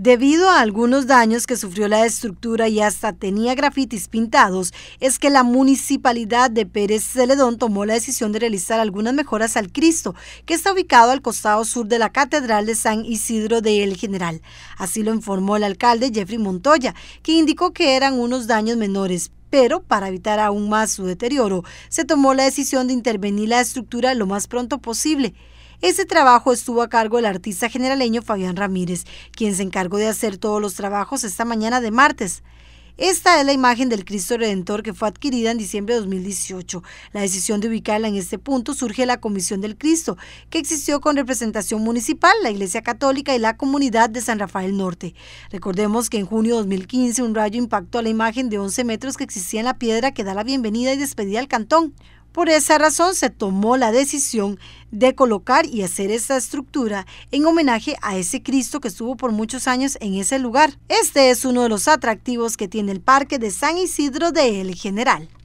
Debido a algunos daños que sufrió la estructura y hasta tenía grafitis pintados, es que la municipalidad de Pérez Celedón tomó la decisión de realizar algunas mejoras al Cristo, que está ubicado al costado sur de la Catedral de San Isidro de El General. Así lo informó el alcalde Jeffrey Montoya, que indicó que eran unos daños menores, pero para evitar aún más su deterioro, se tomó la decisión de intervenir la estructura lo más pronto posible. Ese trabajo estuvo a cargo del artista generaleño Fabián Ramírez, quien se encargó de hacer todos los trabajos esta mañana de martes. Esta es la imagen del Cristo Redentor que fue adquirida en diciembre de 2018. La decisión de ubicarla en este punto surge de la Comisión del Cristo, que existió con representación municipal, la Iglesia Católica y la comunidad de San Rafael Norte. Recordemos que en junio de 2015 un rayo impactó a la imagen de 11 metros que existía en la piedra que da la bienvenida y despedida al cantón. Por esa razón se tomó la decisión de colocar y hacer esta estructura en homenaje a ese Cristo que estuvo por muchos años en ese lugar. Este es uno de los atractivos que tiene el Parque de San Isidro de El General.